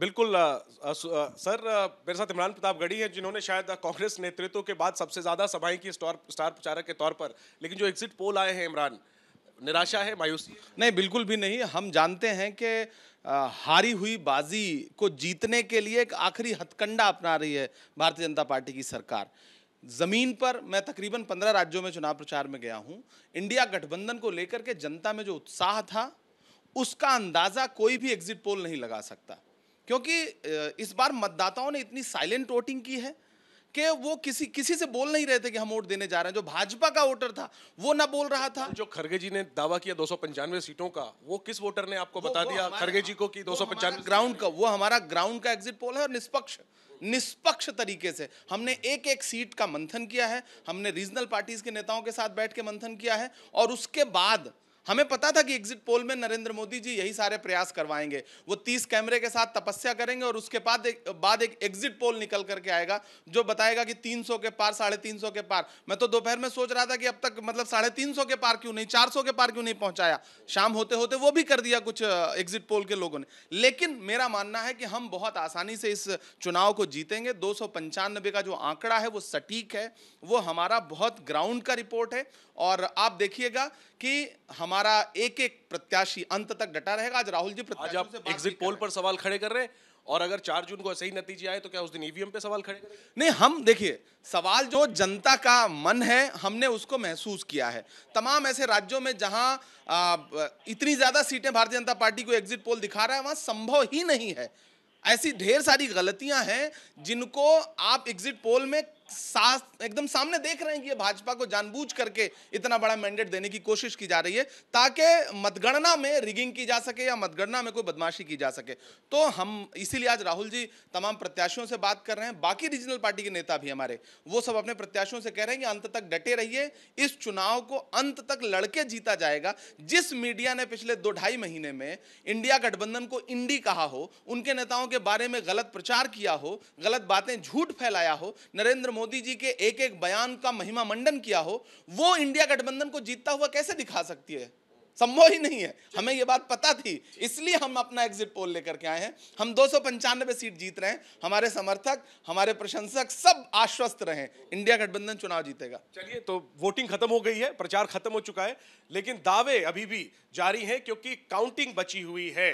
बिल्कुल आ, आ, सर मेरे साथ इमरान प्रताप गढ़ी हैं जिन्होंने शायद कांग्रेस नेतृत्व के बाद सबसे ज़्यादा सभाएं की स्टार स्टार प्रचारक के तौर पर लेकिन जो एग्जिट पोल आए हैं इमरान निराशा है मायूसी नहीं बिल्कुल भी नहीं हम जानते हैं कि हारी हुई बाजी को जीतने के लिए एक आखिरी हथकंडा अपना रही है भारतीय जनता पार्टी की सरकार ज़मीन पर मैं तकरीबन पंद्रह राज्यों में चुनाव प्रचार में गया हूँ इंडिया गठबंधन को लेकर के जनता में जो उत्साह था उसका अंदाज़ा कोई भी एग्जिट पोल नहीं लगा सकता क्योंकि इस बार मतदाताओं ने इतनी साइलेंट वोटिंग की है कि वो किसी किसी से बोल नहीं रहे थे कि हम वोट देने जा रहे हैं जो भाजपा का वोटर था वो ना बोल रहा था जो खरगे जी ने दावा किया दो सीटों का वो किस वोटर ने आपको वो, बता वो दिया खरगे जी को कि दो ग्राउंड का वो हमारा ग्राउंड का एग्जिट पोल है और निष्पक्ष निष्पक्ष तरीके से हमने एक एक सीट का मंथन किया है हमने रीजनल पार्टीज के नेताओं के साथ बैठ के मंथन किया है और उसके बाद हमें पता था कि एग्जिट पोल में नरेंद्र मोदी जी यही सारे प्रयास करवाएंगे वो तीस कैमरे के साथ तपस्या करेंगे और उसके बाद एक बाद एक एग्जिट पोल निकल करके आएगा जो बताएगा कि 300 के पार साढ़े तीन के पार मैं तो दोपहर में सोच रहा था कि अब तक मतलब साढ़े तीन के पार क्यों नहीं चार के पार क्यों नहीं पहुंचाया शाम होते होते वो भी कर दिया कुछ एग्जिट पोल के लोगों ने लेकिन मेरा मानना है कि हम बहुत आसानी से इस चुनाव को जीतेंगे दो का जो आंकड़ा है वो सटीक है वो हमारा बहुत ग्राउंड का रिपोर्ट है और आप देखिएगा कि हमारा एक एक प्रत्याशी अंत तक डटा रहेगा आज राहुल जी आज आप एग्जिट पोल पर सवाल खड़े कर रहे हैं और अगर चार जून को ऐसे ही नतीजे आए तो क्या उस दिन ईवीएम e पे सवाल खड़े नहीं हम देखिए सवाल जो जनता का मन है हमने उसको महसूस किया है तमाम ऐसे राज्यों में जहां आ, इतनी ज़्यादा सीटें भारतीय जनता पार्टी को एग्जिट पोल दिखा रहा है वहां संभव ही नहीं है ऐसी ढेर सारी गलतियां हैं जिनको आप एग्जिट पोल में साथ एकदम सामने देख रहे हैं कि ये भाजपा को जानबूझ करके इतना बड़ा मैंडेट देने की कोशिश की जा रही है ताकि मतगणना में रिगिंग की जा सके या मतगणना में कोई बदमाशी की जा सके तो हम इसीलिए आज राहुल जी तमाम प्रत्याशियों से बात कर रहे हैं बाकी रीजनल पार्टी के नेता भी हमारे वो सब अपने प्रत्याशियों से कह रहे हैं कि अंत तक डटे रहिए इस चुनाव को अंत तक लड़के जीता जाएगा जिस मीडिया ने पिछले दो ढाई महीने में इंडिया गठबंधन को इंडी कहा हो उनके नेताओं के बारे में गलत प्रचार किया हो गलत बातें झूठ फैलाया हो नरेंद्र मोदी जी के एक एक बयान का महिमा मंडन किया हो वो इंडिया गठबंधन को जीतता हुआ कैसे दिखा सकती है संभव ही नहीं है हमें ये बात पता थी इसलिए हम अपना एग्जिट पोल लेकर के आए हैं हम दो सीट जीत रहे हैं हमारे समर्थक हमारे प्रशंसक सब आश्वस्त रहे इंडिया गठबंधन चुनाव जीतेगा चलिए तो वोटिंग खत्म हो गई है प्रचार खत्म हो चुका है लेकिन दावे अभी भी जारी हैं क्योंकि काउंटिंग बची हुई है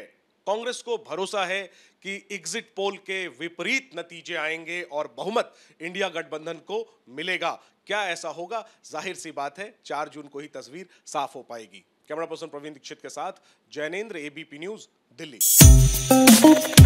कांग्रेस को भरोसा है कि एग्जिट पोल के विपरीत नतीजे आएंगे और बहुमत इंडिया गठबंधन को मिलेगा क्या ऐसा होगा जाहिर सी बात है चार जून को ही तस्वीर साफ हो पाएगी कैमरा पर्सन प्रवीण दीक्षित के साथ जैनेन्द्र एबीपी न्यूज दिल्ली